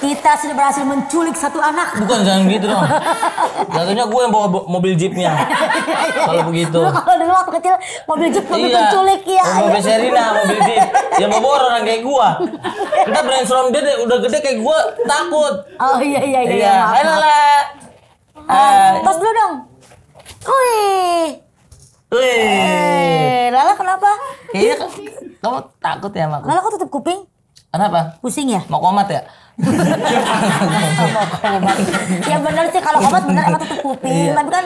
Kita sudah berhasil menculik satu anak. Bukan jangan gitu dong. Jatuhnya gue yang bawa mobil jeepnya. Iya, iya. kalau begitu. kalau dulu waktu kecil mobil jeep mobil iya. penculik ya. Oh, mobil iya. Serina, mobil jeep. Dia mau bawa orang kayak gue. Kita brainstorm dia deh, udah gede kayak gue takut. Oh iya iya iya. Iya. Ayo lah. Tos dulu dong. Wih. Wih. Eh, Lala kenapa? Kayaknya kan kamu takut ya sama aku. Lala kok tutup kuping? Kenapa? Pusing ya? Mau komat ya? ya bener sih kalau komat bener emang tutup kuping. Iya. Tapi kan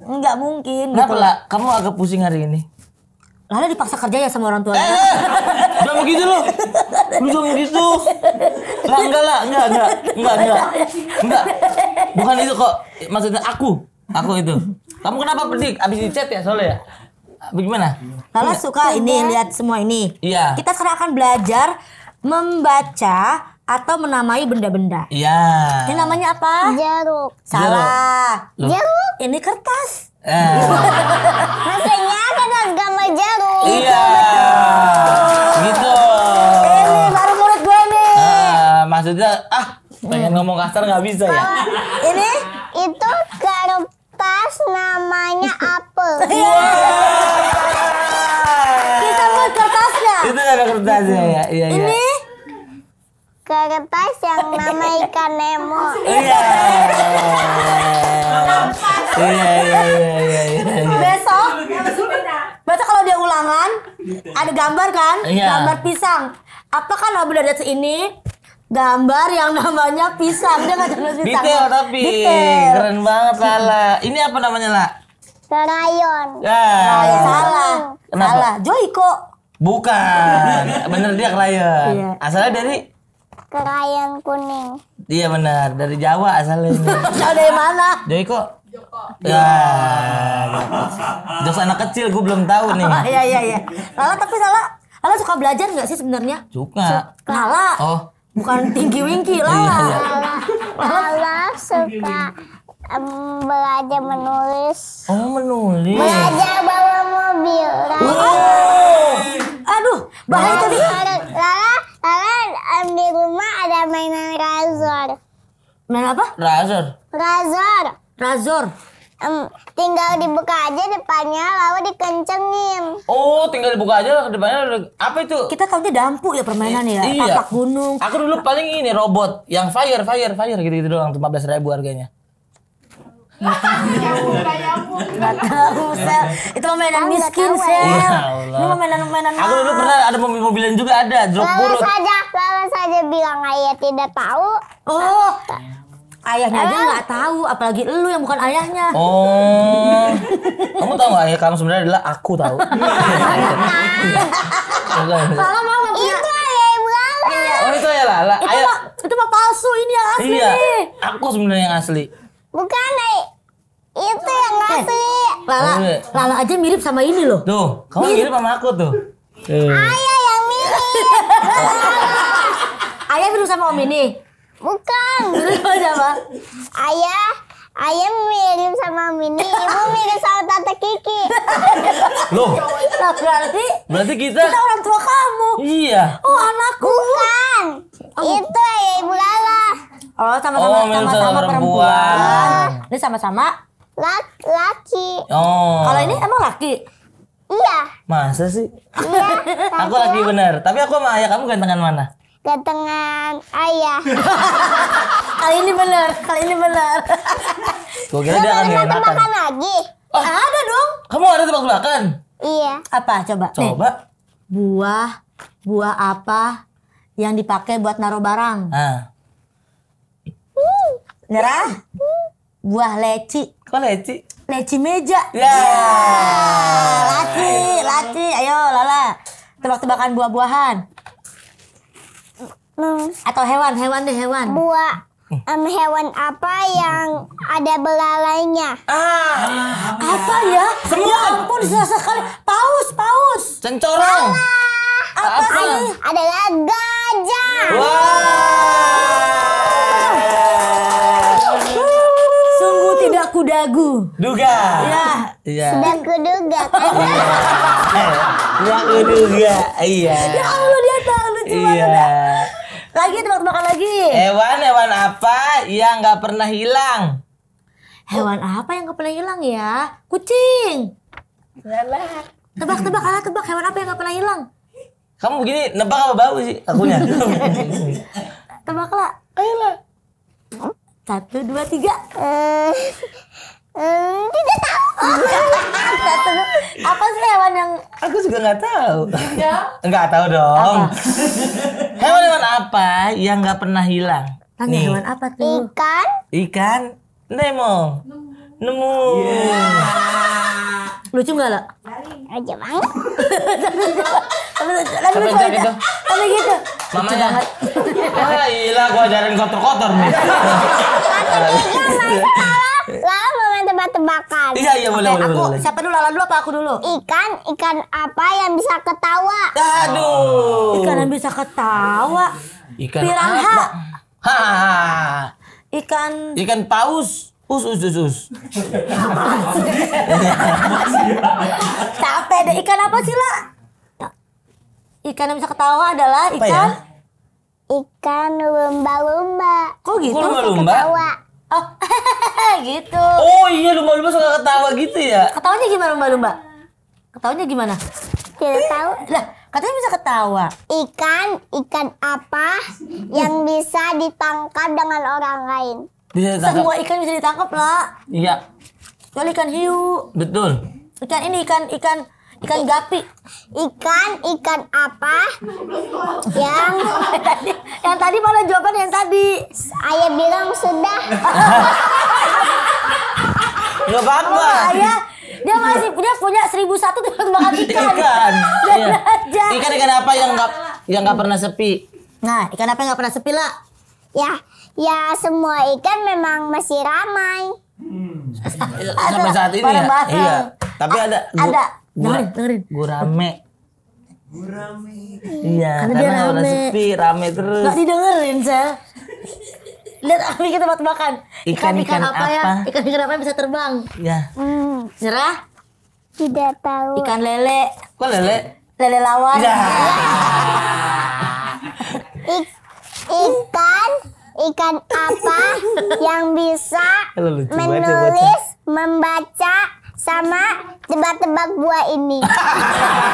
nggak mungkin. Kenapa gitu. lah? Kamu agak pusing hari ini? Lala dipaksa kerja ya sama orang tua. Eh, eh, eh. jangan begitu loh. Lu jangan begitu. Lah, enggak lah, enggak, enggak, enggak, enggak. Enggak. Bukan itu kok. Maksudnya aku. Aku itu. Kamu kenapa pedik? Abis di ya soalnya ya? Bagaimana? Lala iya. suka Tunggu. ini iya. lihat semua ini. Iya. Kita sekarang akan belajar membaca atau menamai benda-benda. Iya. Ini namanya apa? Jeruk. Salah. Jeruk. Ini kertas. Eh. Maksudnya kertas gambar jeruk. Iya. Gitu. Ini baru murid gue nih. Uh, maksudnya ah pengen ngomong kasar nggak bisa ya? Ini itu kertas Kertas namanya apa? Kita buat kertasnya. Itu ada kertasnya ya. Iya, iya. Ini kertas yang nama ikan Nemo. Iya. Iya, iya. Iya, iya, iya, iya. Besok Baca kalau dia ulangan ada gambar kan? Iya. Gambar pisang. Apakah Nobel dari ini? gambar yang namanya pisang dia nggak jelas pisang detail tapi detail. keren banget Lala ini apa namanya lah Rayon ya salah Kenapa? salah Joiko bukan bener dia krayon iya. asalnya dari krayon kuning iya benar dari Jawa asalnya dari mana Joiko Joko. Ya. Joko anak kecil gue belum tahu nih. Iya iya iya. Lala tapi Lala Lala suka belajar nggak sih sebenarnya? Suka. Lala. Oh. Bukan tinggi wingki iya, Lala. Iya. Lala suka um, belajar menulis. Oh menulis. Belajar bawa mobil. Lala. Oh. Aduh, bahaya tadi. Lala, Lala um, di rumah ada mainan razor. Main apa? Razor. Razor. Razor. Um, tinggal dibuka aja depannya lalu dikencengin. Oh, tinggal dibuka aja depannya apa itu? Kita dia dampu ya permainan I ya, iya. gunung. Aku dulu paling ini robot yang fire fire fire gitu-gitu doang belas ribu harganya. Gak tahu Itu mainan miskin sel. Ya ini mainan mainan. Aku dulu pernah ada mobil-mobilan juga ada. Drop burut. Lalu saja, lalu saja bilang ayah tidak tahu. Oh, ayahnya aja eh? nggak tahu apalagi lu yang bukan ayahnya oh kamu tahu nggak ayah kamu sebenarnya adalah aku tahu iya. Iya. Iya. Kalau mau itu ayah ibu Lala oh itu ayah Lala itu mah itu mah palsu ini yang asli iya aku sebenarnya yang asli bukan ayah itu yang eh, asli Lala Lala aja mirip sama ini loh tuh kamu mirip, mirip sama aku tuh ayah yang mirip ayah mirip sama om ini Bukan. Siapa? Ayah. Ayah mirip sama Mini, ibu mirip sama Tante Kiki. Loh, nah, berarti berarti kita kita orang tua kamu. Iya. Oh anakku. Bukan. Oh. Itu ayah ibu Lala. Oh sama-sama oh, sama-sama perempuan. perempuan. Ini sama-sama laki. Oh. Kalau ini emang laki. Iya. Masa sih? Iya. aku laki bener. Tapi aku sama ayah kamu gantengan mana? datangan ayah. kali ini benar, kali ini benar. Gue kira dia akan nggak enakan. lagi. Oh. Ada dong. Kamu ada tebak-tebakan? Iya. Apa coba? Coba. Nih. Buah, buah apa yang dipakai buat naruh barang? Ah. Nyerah? Buah leci. Kok leci? Leci meja. Ya. Yeah. Yeah. Laci, laci. Ayo, Lala. Tebak-tebakan buah-buahan. Hmm. Atau hewan, hewan deh hewan. Buah. Um, hewan apa yang ada belalainya? Ah, apa, apa ya? Semua? Ya ampun, susah sekali. Paus, paus. Cencorong. Salah. Apa, apa sih? Adalah gajah. Wow. Sungguh tidak kudagu. Duga. Ya. Iya. Sedang kuduga. Sudah iya. kuduga. Iya. Ya Allah dia tahu lucu iya. Lagi tebak-tebakan lagi. Hewan hewan apa yang nggak pernah hilang? Hewan apa yang nggak pernah hilang ya? Kucing. Lelah. Tebak-tebak kalah tebak hewan apa yang nggak pernah hilang? Kamu begini nebak apa bau sih akunya? tebaklah. Ayolah. Satu dua tiga. Eh. Hmm, tidak tahu. apa sih hewan yang aku juga nggak tahu ya nggak tahu dong hewan-hewan apa? apa yang nggak pernah hilang Tanya Nih. hewan apa tuh ikan ikan Nemo nemu yeah. lucu nggak lo lucu banget tapi lucu tapi gitu tapi gitu mama ya oh gila gua ajarin kotor-kotor nih Lala boleh tebak-tebakan. Iya iya boleh boleh. Aku boleh. siapa dulu Lala dulu apa aku dulu? Ikan ikan apa yang bisa ketawa? Aduh. Ikan yang bisa ketawa. Ikan piranha. Ha. Ikan ikan paus. Us us us us. Capek deh ikan apa sih lah? Ikan yang bisa ketawa adalah ya? ikan ya? ikan lumba-lumba. Kok gitu? lumba-lumba? Ketawa oh gitu oh iya lumba-lumba suka ketawa gitu ya ketawanya gimana lumba-lumba ketawanya gimana tidak tahu lah katanya bisa ketawa ikan ikan apa yang bisa ditangkap dengan orang lain bisa ditangkap. semua ikan bisa ditangkap lah iya kecuali ikan hiu betul ikan ini ikan ikan ikan gapi ikan ikan apa yang Yang tadi mana jawaban yang tadi? Ayah bilang sudah. Gak apa-apa. Ayah dia masih dia punya seribu satu tempat makan ikan. Ikan. iya. Ikan ikan apa yang nggak yang nggak pernah sepi? Nah ikan apa yang nggak pernah sepi lah? Ya ya semua ikan memang masih ramai. Hmm. Sampai saat ini ya. Iya. Tapi ah, ada. Ada. Gurame Rame. Iya, karena, karena dia rame. sepi, rame terus. Gak didengerin, saya. Lihat Ami ke tempat makan. Ikan-ikan apa, ya? Ikan-ikan apa yang bisa terbang? Iya. Hmm. Nyerah? Tidak tahu. Ikan lele. Kok lele? Lele lawan. Ya. Ik ikan ikan apa yang bisa menulis, membaca, sama tebak-tebak buah ini.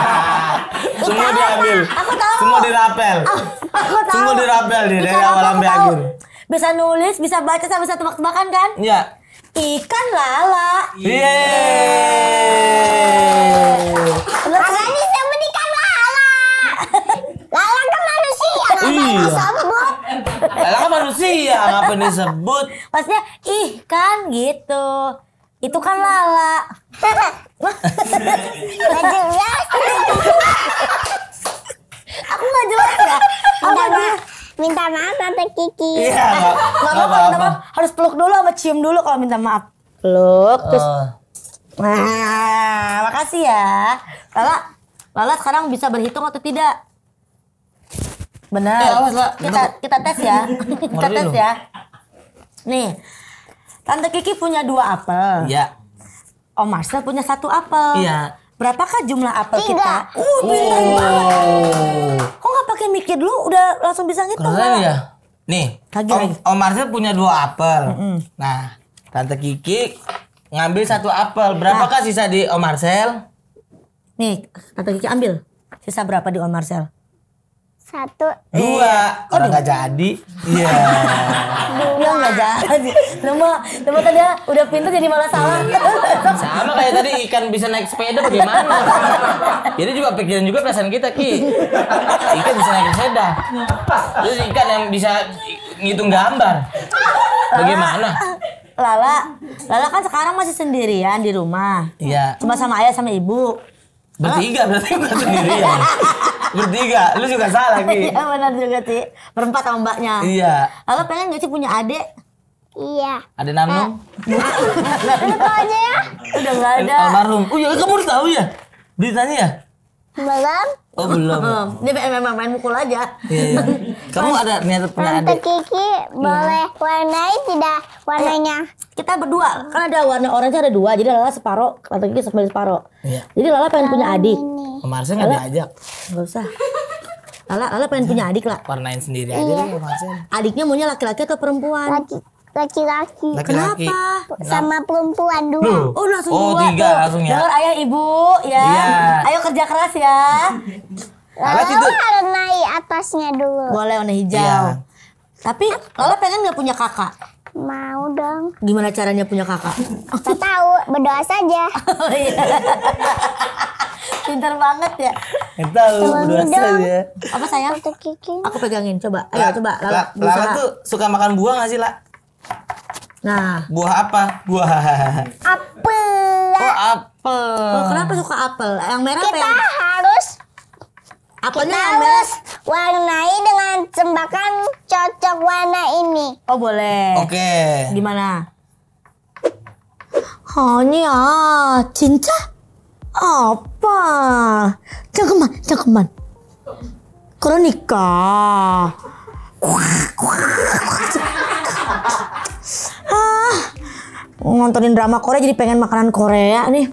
Semua diambil. Aku tahu. Semua dirapel. Oh, aku tahu. Semua dirapel nih dari awal sampai akhir. Bisa nulis, bisa baca, sama bisa tebak-tebakan kan? Iya. Ikan lala. Yeay. Makanya sama ikan lala. Lala kan manusia, ngapain kan iya. disebut? Lala kan manusia, ngapain disebut? Maksudnya ikan gitu. Itu kan Lala. jelas. Aku gak jelas ya. Minta maaf. Minta maaf Tante Kiki. Iya. gak apa-apa, Harus peluk dulu sama cium dulu kalau minta maaf. Peluk, terus... Oh. Nah, makasih ya. Lala, Lala sekarang bisa berhitung atau tidak? Benar. Eh, kita, kita tes ya. kita tes ya. Nih, Tante Kiki punya dua apel. Iya. Om oh, Marcel punya satu apel. Iya. Berapakah jumlah apel Tiga. kita? Uh, oh. pintar oh. banget. Kok nggak pakai mikir dulu udah langsung bisa ngitung? Keren ya. Nih, Kagi Om, Om Marcel punya dua apel. Mm -hmm. Nah, Tante Kiki ngambil satu apel. Berapakah nah. sisa di Om Marcel? Nih, Tante Kiki ambil. Sisa berapa di Om Marcel? Satu. Dua. Eh. Kalau nggak jadi. Iya. Dua nggak jadi. Nama, nama tadi ya udah pintu jadi malah salah. Iya. Sama kayak tadi ikan bisa naik sepeda bagaimana? jadi juga pikiran juga perasaan kita ki. Ikan bisa naik sepeda. Terus ikan yang bisa ngitung gambar. Bagaimana? Lala, Lala kan sekarang masih sendirian di rumah. Iya. Cuma sama ayah sama ibu. Bertiga berarti bukan sendirian. Bertiga, lu juga salah Ki. Iya benar juga sih. Berempat sama mbaknya. Iya. Lalu pengen gak sih punya adik? Iya. Ada Nanung? Udah eh, tau ya. Udah gak ada. Almarhum. Oh iya kamu udah tahu ya? Beritanya ya? Malam? Oh belum. Dia memang main mukul aja. Iya, iya. Kamu ada niat punya adik? Tante Kiki boleh iya. warnai tidak warnanya? Eh, kita berdua kan ada warna orange ada dua jadi Lala separoh Tante Kiki sembilan separoh. Iya. Jadi Lala pengen punya adik. Kemarin oh, nggak diajak. Gak usah. Lala, Lala pengen punya adik lah. Warnain sendiri aja iya. Adiknya maunya laki-laki atau perempuan? Laki laki-laki. Kenapa? Sama perempuan dua. Loh. Oh, langsung oh, dua. tiga langsung ya. Dengar ayah ibu ya. Yeah. Ayo kerja keras ya. Lala itu... harus naik atasnya dulu. Boleh warna hijau. Yeah. Tapi Lala pengen nggak punya kakak? Mau dong. Gimana caranya punya kakak? Aku tahu, berdoa saja. oh, iya. Pintar banget ya. tahu, berdoa saja. Apa sayang? Aku pegangin, coba. Ayo, coba. Lala, Lala, Lala tuh suka makan buah nggak sih, Lala? Nah. Buah apa? Buah. Apel. Oh, apel. Oh, kenapa suka apel? Yang merah Kita apa harus Apelnya kita harus warnai dengan tembakan cocok warna ini. Oh, boleh. Oke. Okay. Gimana? Hanya ah, cinta apa? cakeman. cangkeman. Kalau nikah. Oh, nontonin drama Korea jadi pengen makanan Korea nih.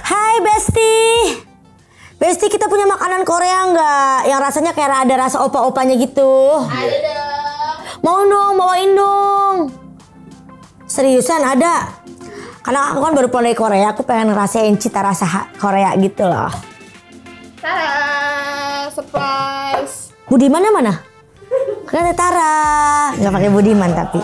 Hai Besti. Besti kita punya makanan Korea nggak? Yang rasanya kayak ada rasa opa-opanya gitu. Ada dong. Mau dong, bawain dong. Seriusan ada. Karena aku kan baru pulang dari Korea, aku pengen ngerasain cita rasa Korea gitu loh. Tara, surprise. Budi mana mana? Karena tetara nggak pakai Budiman tapi.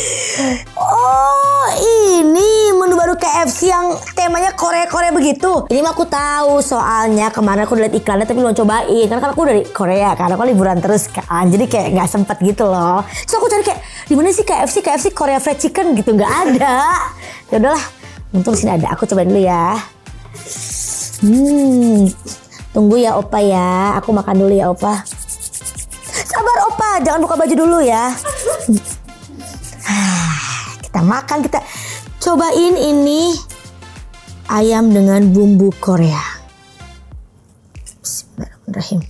oh ini menu baru KFC yang temanya Korea-Korea begitu. Ini mah aku tahu soalnya kemarin aku lihat iklannya tapi belum cobain. Karena kan aku dari Korea karena aku liburan terus kan. Jadi kayak nggak sempet gitu loh. So aku cari kayak di mana sih KFC KFC Korea Fried Chicken gitu nggak ada. ya udahlah. Untung sini ada. Aku cobain dulu ya. Hmm. Tunggu ya Opa ya. Aku makan dulu ya Opa. Sabar opa, jangan buka baju dulu ya. Ah, kita makan, kita cobain ini ayam dengan bumbu Korea. Bismillahirrahmanirrahim.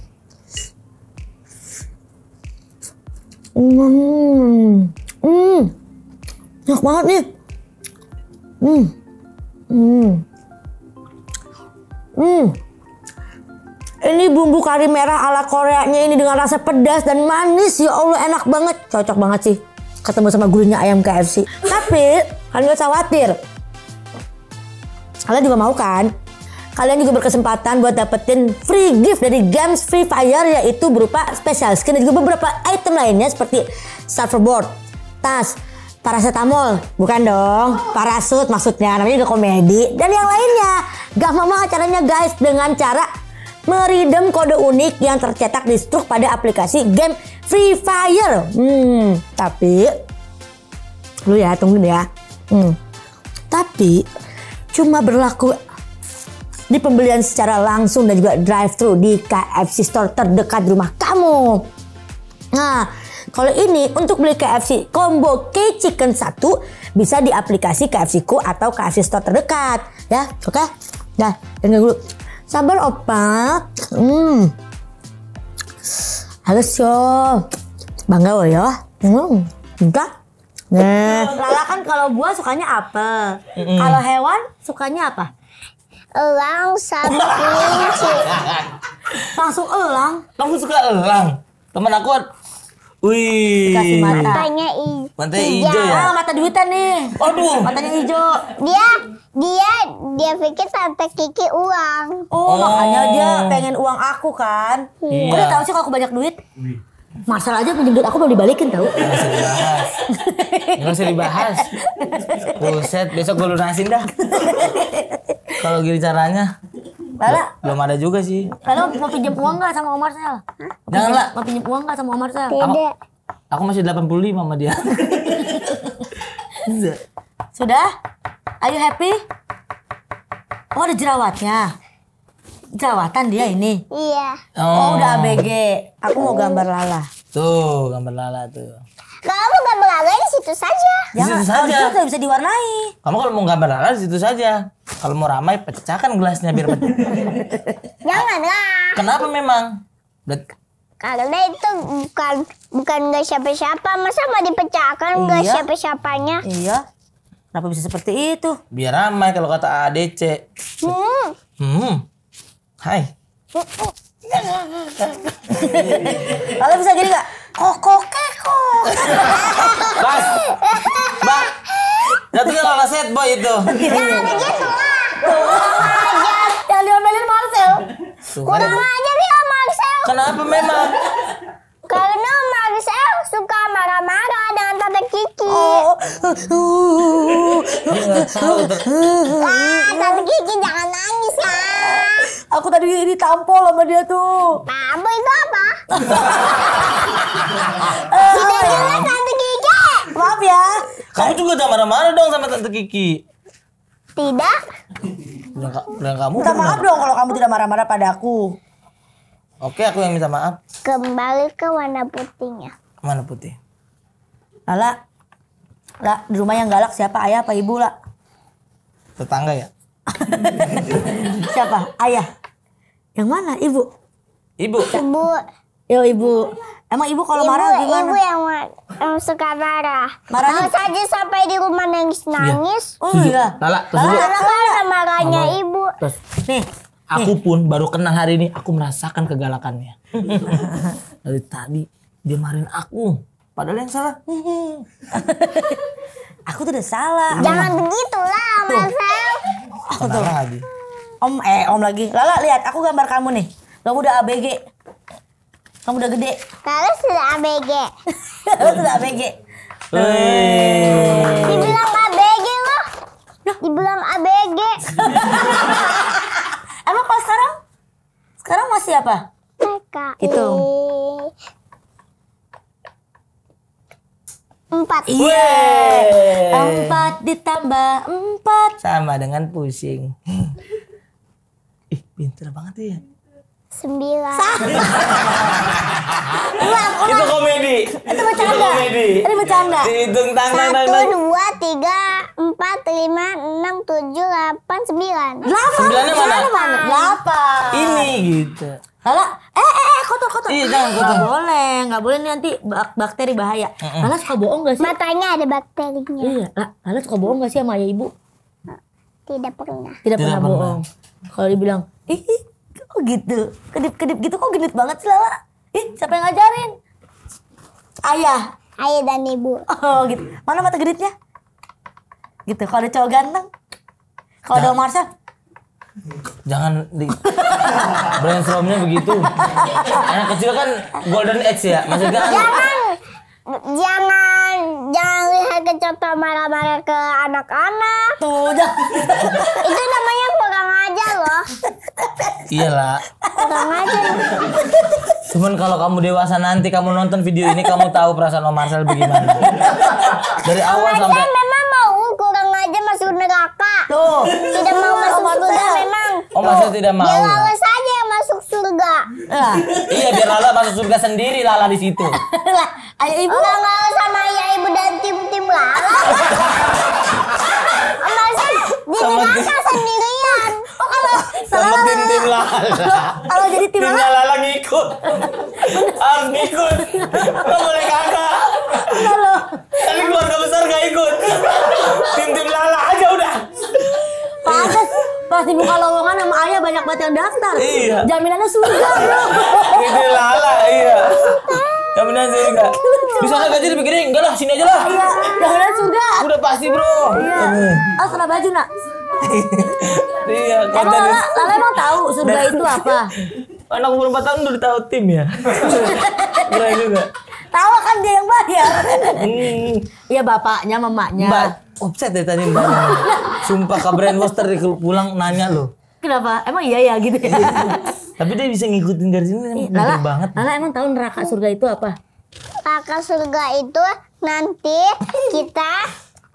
Hmm, hmm, enak banget nih. Hmm, hmm, hmm. Ini bumbu kari merah ala Koreanya ini dengan rasa pedas dan manis. Ya Allah enak banget. Cocok banget sih ketemu sama gurunya ayam KFC. Tapi kalian gak usah khawatir. Kalian juga mau kan? Kalian juga berkesempatan buat dapetin free gift dari games Free Fire yaitu berupa special skin dan juga beberapa item lainnya seperti surfboard, tas, paracetamol, bukan dong, parasut maksudnya, namanya juga komedi, dan yang lainnya. Gak mama acaranya guys dengan cara meridem kode unik yang tercetak di struk pada aplikasi game Free Fire. Hmm, tapi lu ya tungguin ya. Hmm. Tapi cuma berlaku di pembelian secara langsung dan juga drive thru di KFC store terdekat rumah kamu. Nah, kalau ini untuk beli KFC combo K chicken satu bisa di aplikasi KFC Ku atau KFC store terdekat ya, oke? Okay? Nah, dengar dulu. Sabar opa. Hmm. Halus yo. Bangga woy yo. Ya. Hmm. Enggak. Nah. Lala kan kalau buah sukanya apa? Mm -mm. Kalau hewan sukanya apa? Elang sama kelinci. Langsung elang. Kamu suka elang? Teman aku kan. Wih. Dikasih mata. Tanya iya. Mata hijau ya? Ah, mata duitan nih. Aduh. Matanya hijau. Dia dia dia pikir Santa Kiki uang. Oh, oh. makanya dia pengen uang aku kan. Iya. Kok dia tahu sih kalau aku banyak duit? Masalah aja pinjam duit aku mau dibalikin tau Gak usah dibahas Gak usah dibahas Buset besok gue lunasin dah Kalau gini caranya Lala Belum ada juga sih Lala mau pinjam uang gak sama Omar Sel? Jangan lah Mau pinjam uang gak sama Omar Sel? Tidak Aku masih 85 sama dia. Sudah? Ayo happy? Oh ada jerawatnya. Jerawatan dia ini. Iya. Oh, oh udah ABG. Aku mau gambar oh. Lala. Tuh, gambar Lala tuh. Kamu gambar Lala di situ saja. Jangan, di situ saja. Kalau bisa diwarnai. Kamu kalau mau gambar Lala di situ saja. Kalau mau ramai pecahkan gelasnya biar pecah. Jangan lah. Kenapa memang? karena itu bukan bukan nggak siapa-siapa masa mau dipecahkan nggak iya. siapa-siapanya iya kenapa bisa seperti itu biar ramai kalau kata ADC hmm hmm hai kalau bisa gini nggak kokok kekok mas mbak jatuhnya kalau set boy itu yang ada dia semua kurang aja yang diomelin Marcel kurang aja Kenapa memang? Karena Marcel saya suka marah-marah dengan Tante Kiki. Oh. ah, Tante Kiki jangan nangis ya. Aku tadi ditampol sama dia tuh. Tampol itu apa? Tidak eh, ya? jelas Tante Kiki. Maaf ya. Kamu juga jangan marah-marah dong sama Tante Kiki. Tidak. Bilang, bilang kamu. Minta maaf dong kalau kamu tidak marah-marah pada aku. Oke, aku yang minta maaf. Kembali ke warna putihnya. Warna putih. Lala, lala di rumah yang galak siapa? Ayah apa ibu, lah? Tetangga ya? siapa? Ayah. Yang mana? Ibu. Ibu. Ibu. Yo ibu. Emang ibu kalau marah gimana? Ibu yang, yang suka marah. Marah? Kalau saja sampai di rumah nangis-nangis. Iya. Oh iya. Lala, Lala, Lala, marahnya ibu. Nih, Aku pun baru kenal hari ini, aku merasakan kegalakannya. Dari tadi dia marahin aku. Padahal yang salah. aku tuh udah salah. Iya. Jangan begitu lah, Marcel. Aku tuh. Lagi. Om, eh om lagi. Lala, lihat aku gambar kamu nih. Kamu udah ABG. Kamu udah gede. Lala sudah ABG. Lala sudah ABG. Dibilang ABG loh. Dibilang ABG. Emang kalau sekarang? Sekarang masih apa? TK. Itu. Empat. Iya. Yeah. Empat ditambah empat. Sama dengan pusing. Ih, pintar banget ya. Sembilan. ulang, ulang. Itu komedi. Itu bercanda. Itu komedi. Itu bercanda. Dihitung tangan. Satu, dua, tiga empat lima enam tujuh delapan sembilan delapan sembilan mana delapan ini gitu Lala, eh eh eh kotor kotor. Iya jangan kotor. Gak boleh, nggak boleh nanti bak bakteri bahaya. Mm suka bohong gak sih? Matanya ada bakterinya. Iya, Lala suka bohong gak sih sama ayah ibu? Tidak pernah. Tidak, pernah, pernah bohong. Kalau dibilang, ih kok gitu, kedip kedip gitu kok genit banget sih Lala? Ih siapa yang ngajarin? Ayah. Ayah dan ibu. Oh gitu. Mana mata genitnya? gitu kalau ada cowok ganteng kalau ada Marcel Jangan di brainstormnya begitu. Anak kecil kan golden age ya, maksudnya. Jangan, jangan, jangan lihat kecoba marah-marah ke anak-anak. Tuh, udah. Itu namanya kurang aja loh. Iyalah. Kurang aja. Cuman kalau kamu dewasa nanti kamu nonton video ini kamu tahu perasaan Om Marcel bagaimana. Dari awal sampai. Memang aja masuk neraka. Tuh. Tidak mau masuk surga memang. Oh, masih tidak mau. Biar lala saja yang masuk surga. Lah. Iya. iya, biar Lala masuk surga sendiri Lala di situ. lah, ayo ibu. nggak ngalah sama ya ibu dan tim-tim Lala. Masih di neraka sendirian. Oh, kalau sama tim-tim Lala. Kalau jadi tim Lala. Tim Lala ngikut. Harus ah, ngikut. Enggak boleh kakak. Tapi keluarga besar gak ikut. Tim-tim pas dibuka lowongan sama ayah banyak banget yang daftar. Iya. Jaminannya surga, Bro. Gede lala, iya. Jaminan surga. Bisa nggak gaji lebih gede? Enggak lah, sini aja lah. Iya, jaminan surga. Udah pasti, Bro. Iya. Oh, kena baju, Nak. iya, kata Lala, ya. Lala emang tahu surga nah. itu apa? Anak umur 4 tahun udah tahu tim ya. Keren juga. Tahu kan dia yang bayar. Hmm. Iya hmm. bapaknya, mamanya. Mbak, Upset deh tadi mbak. Sumpah ke brainwash tadi pulang nanya lo. Kenapa? Emang iya ya gitu ya? Iya. Tapi dia bisa ngikutin dari sini, kan, Lala, banget. Lala emang tahu neraka surga itu apa? Neraka surga itu nanti kita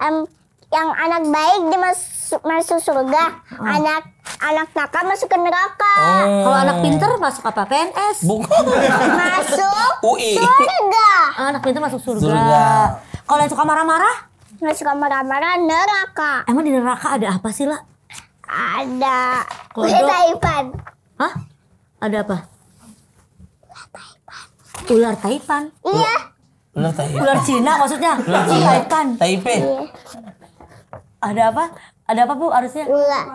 um, yang anak baik dimasuk masuk, masuk surga, oh. anak anak nakal masuk ke neraka. Oh. Kalau anak pinter masuk apa? PNS. Bukan. masuk UI. surga. Anak pinter masuk surga. surga. Kalau yang suka marah-marah? Nggak suka marah-marah neraka. Emang di neraka ada apa sih, lah? Ada ular taipan. Hah? Ada apa? Ular taipan. Iya. Ular taipan. Ular Cina maksudnya? Ular Cina. Taipan. Taipan. Iya. Ada apa? Ada apa, Bu? Harusnya? Ular.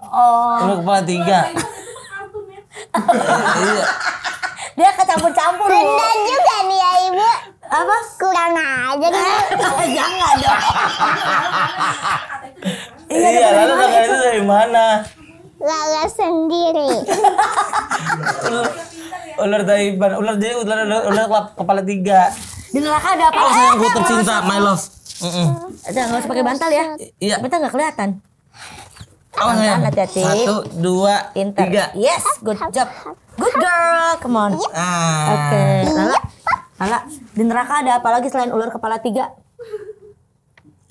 Oh. Ular kepala tiga. Ya. Iya. Dia kecampur-campur. Benar juga nih ya, Ibu apa kurang aja gitu. jangan dong iya, iya lalu kakak itu dari mana Lala sendiri ular, dari mana ular jadi ular ular, kepala tiga di neraka ada apa? Oh, eh, sayang gue eh, tercinta eh, my love. Mm nggak Udah, usah pakai bantal ya. Iya. Bantal gak kelihatan. Oh, Awas ya. Satu, dua, tiga. Yes, good job. Good girl, come on. Ah. Oke, Ala, di neraka ada apa lagi selain ular kepala tiga?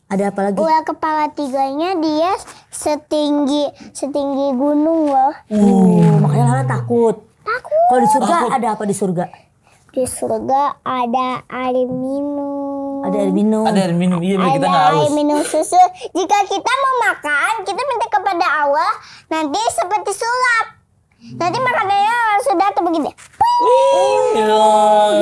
Ada apa lagi? Ular kepala tiganya dia setinggi setinggi gunung loh. Uh, makanya Lala takut. Takut. Kalau di surga takut. ada apa di surga? Di surga ada air minum. Ada air minum. Ada air minum. Iya, ada kita air harus. air minum susu. Jika kita mau makan, kita minta kepada Allah. Nanti seperti sulap. Nanti meraganya sudah tuh begini. Wih, gitu.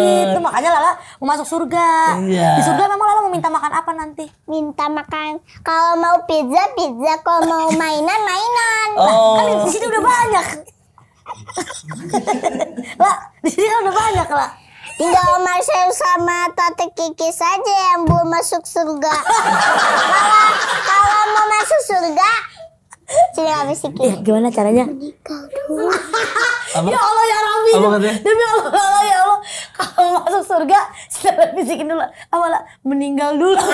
Iya. Makanya Lala mau masuk surga. Iya. Di surga memang Lala mau minta makan apa nanti? Minta makan. Kalau mau pizza, pizza. Kalau mau mainan, mainan. Oh. Lah, kan oh. di sini udah banyak. lah, di sini kan udah banyak, lah. Tinggal Marcel sama Tante Kiki saja yang belum masuk surga. kalau mau masuk surga, sudah habis sedikit. Ya, gimana caranya? Menikah dulu. ya Allah ya Rabbi. Apa Demi Allah, ya Allah ya Allah. Kalau masuk surga, habis bisikin dulu. Awalnya meninggal dulu.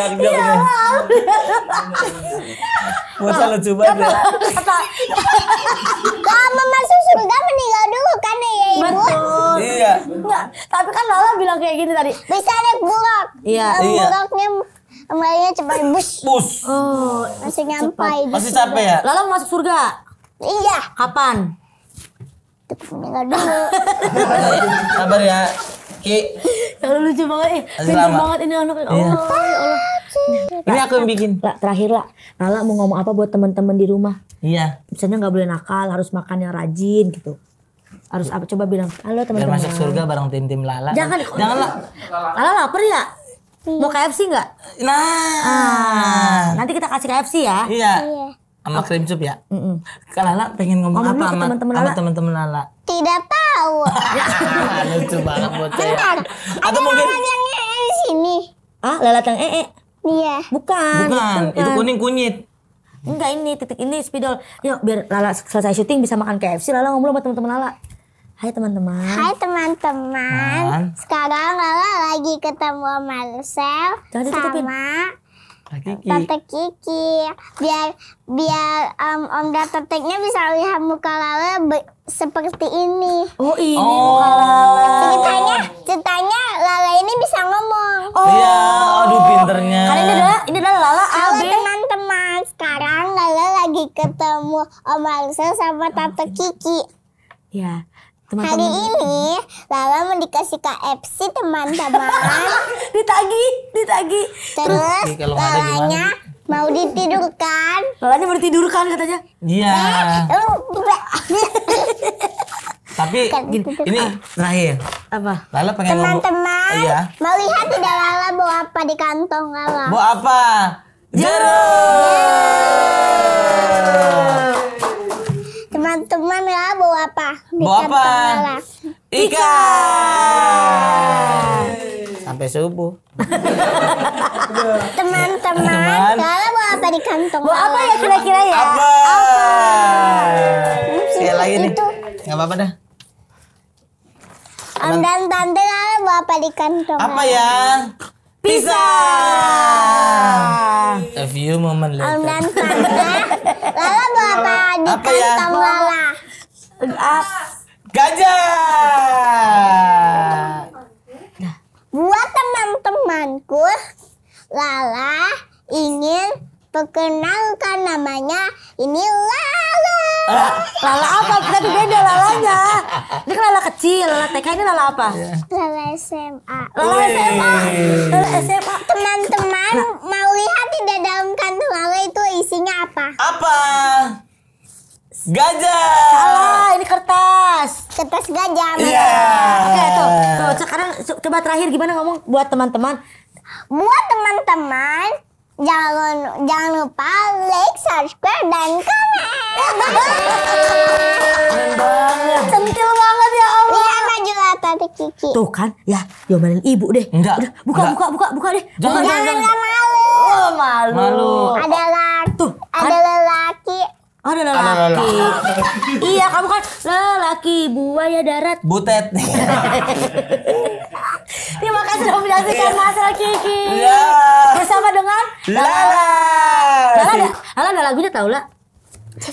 Iya, takjub ya, masa lucu coba ya mama masuk surga meninggal dulu kan ya, ya ibu betul iya Nggak, tapi kan Lala bilang kayak gini tadi bisa naik bulak. Iya. Eh, iya Bulaknya Mulainya cepat bus. Bus. Oh, masih nyampai. Masih capek ya? Lalu masuk surga? Iya. Kapan? Meninggal dulu. Sabar ya. Ki, Ya Allah lucu banget. Eh, pintar banget ini anak. Ya iya. Allah. Ya Allah. Ini nah, aku yang nah, bikin. Lah, terakhir lah. Nala mau ngomong apa buat teman-teman di rumah? Iya. Misalnya nggak boleh nakal, harus makan yang rajin gitu. Harus apa? Coba bilang, halo teman-teman. masuk surga bareng tim-tim Lala. Jangan, jangan lah. Lala lapar ya? Mau KFC nggak? Nah. Ah, nanti kita kasih KFC ya. iya. iya sama krim sup ya. Mm -mm. Kak Lala pengen ngomong, ngomong apa sama teman-teman Lala? Temen-temen Lala? Tidak tahu. Ah, lucu banget saya. Bentar. Atau ada mungkin Lala yang ee e sini. Ah, Lala yang ee? E? Iya. Bukan. Bukan. Itu, itu kuning kunyit. Enggak ini titik ini spidol. Yuk biar Lala selesai syuting bisa makan KFC. Lala ngomong sama teman-teman Lala. Hai teman-teman. Hai teman-teman. Sekarang Lala lagi ketemu Marcel Jangan sama Kiki. Tante Kiki biar biar um, Om Dateteknya bisa lihat muka Lala seperti ini. Oh ini oh. muka Lala. Ceritanya ceritanya Lala ini bisa ngomong. Oh iya, aduh pinternya. Kalian ini adalah ini adalah Lala Halo teman-teman, sekarang Lala lagi ketemu Om Alsa sama Tante Kiki. Ya, teman -teman. Hari ini Lala mau dikasih KFC teman-teman. ditagi, ditagi. Terus Lala Lalanya mau ditidurkan. Lalanya mau ditidurkan katanya. Iya. Eh, Tapi Gini, gitu. ini terakhir. Apa? Lala pengen Teman-teman, oh, iya. mau lihat tidak Lala bawa apa di kantong Lala? Bawa apa? Jeruk. Yeah. Bawa apa? Ikan. Sampai subuh. Teman-teman, kalau bawa apa di kantong? Bawa apa ya kira-kira ya? Apa? Hmm, Sekali lagi nih. Gak apa-apa dah. Om dan tante kalau bawa apa di kantong? Apa ya? Pizza. A few moment later. Om dan tante, Lala bawa apa di ya? kantong ya? Lala? Gajah. Nah. buat teman-temanku, Lala ingin perkenalkan namanya ini Lala. Ah, lala apa? Tadi beda lalanya. Ini kan lala kecil, lala TK ini lala apa? Lala SMA. Lala SMA. Lala SMA. Teman-teman, gajah. Salah, ini kertas. Kertas gajah. Iya. Yeah. Oke, okay, tuh. Tuh, sekarang coba terakhir gimana ngomong buat teman-teman? Buat teman-teman, jangan jangan lupa like, subscribe dan komen. banget. Centil banget ya Iya, maju Tuh kan, ya, diomelin ibu deh. Enggak. Udah, buka, enggak. buka, buka, buka deh. Jangan, jangan, jangan. jangan malu. Oh, malu. Malu. Ada laki. Tuh, kan? ada lelaki Oh, ada lelaki. iya, kamu kan lelaki buaya darat. Butet. Terima kasih sudah menyaksikan Masalah Kiki. Yeah. Bersama dengan Lala. Lala, ada, Lala ada lagunya tau lah.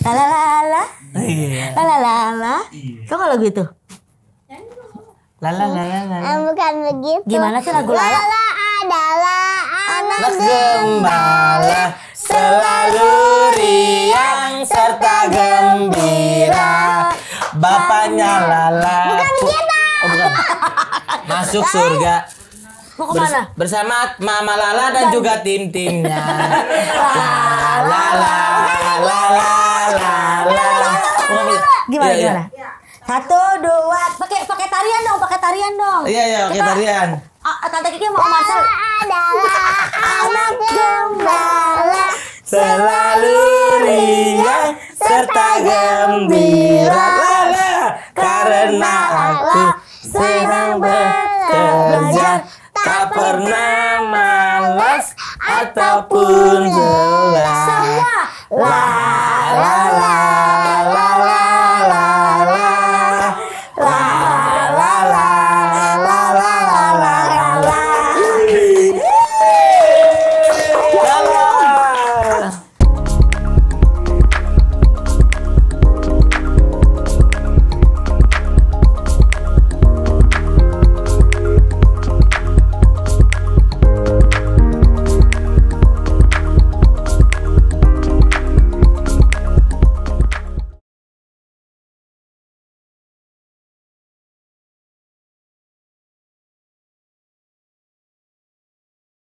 Lala lala. Lala lala. Tau lagu itu? Lala lala lala. Bukan begitu. Gimana sih lagu Lala? Lala adalah anak gembala selalu riang serta gembira. Bapaknya lala. Bukan kita Masuk surga. bersama Mama Lala dan juga tim-timnya. Lala Lala Lala Lala Gimana iya, iya. gimana? Satu, dua, pakai pakai tarian dong, pakai tarian dong. Iya iya, pakai tarian. Oh, Tante Kiki mau masak. adalah anak gembala selalu riang serta gembira lala, karena aku senang bekerja tak pernah malas ataupun jelas. Semua Lala.